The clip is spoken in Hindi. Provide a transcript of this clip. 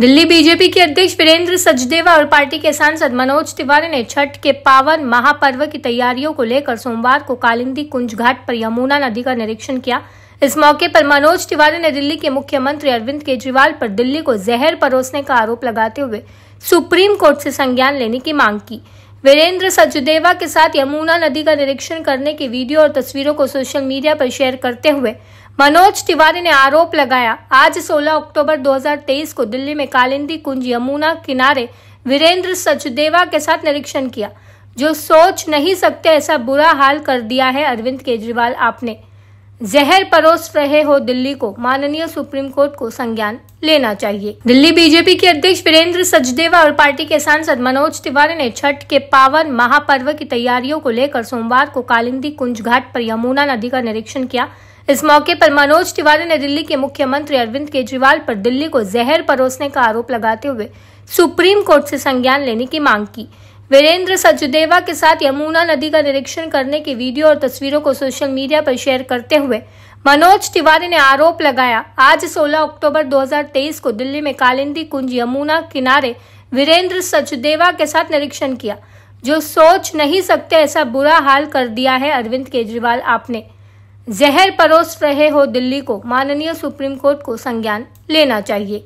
दिल्ली बीजेपी के अध्यक्ष वीरेंद्र सचदेवा और पार्टी के सांसद मनोज तिवारी ने छठ के पावन महापर्व की तैयारियों को लेकर सोमवार को कालिंदी कुंज घाट पर यमुना नदी का निरीक्षण किया इस मौके पर मनोज तिवारी ने दिल्ली के मुख्यमंत्री अरविंद केजरीवाल पर दिल्ली को जहर परोसने का आरोप लगाते हुए सुप्रीम कोर्ट से संज्ञान लेने की मांग की वीरेंद्र सचदेवा के साथ यमुना नदी का निरीक्षण करने की वीडियो और तस्वीरों को सोशल मीडिया पर शेयर करते हुए मनोज तिवारी ने आरोप लगाया आज 16 अक्टूबर 2023 को दिल्ली में कालिंदी कुंज यमुना किनारे वीरेंद्र सचदेवा के साथ निरीक्षण किया जो सोच नहीं सकते ऐसा बुरा हाल कर दिया है अरविंद केजरीवाल आपने जहर परोस रहे हो दिल्ली को माननीय सुप्रीम कोर्ट को संज्ञान लेना चाहिए दिल्ली बीजेपी के अध्यक्ष वीरेंद्र सचदेवा और पार्टी के सांसद मनोज तिवारी ने छठ के पावन महापर्व की तैयारियों को लेकर सोमवार को कालिंदी कुंज घाट पर यमुना नदी का निरीक्षण किया इस मौके पर मनोज तिवारी ने दिल्ली के मुख्यमंत्री अरविंद केजरीवाल पर दिल्ली को जहर परोसने का आरोप लगाते हुए सुप्रीम कोर्ट से संज्ञान लेने की मांग की वीरेंद्र सचदेवा के साथ यमुना नदी का निरीक्षण करने की वीडियो और तस्वीरों को सोशल मीडिया पर शेयर करते हुए मनोज तिवारी ने आरोप लगाया आज 16 अक्टूबर 2023 को दिल्ली में कालिंदी कुंज यमुना किनारे वीरेंद्र सचदेवा के साथ निरीक्षण किया जो सोच नहीं सकते ऐसा बुरा हाल कर दिया है अरविंद केजरीवाल आपने जहर परोस रहे हो दिल्ली को माननीय सुप्रीम कोर्ट को संज्ञान लेना चाहिए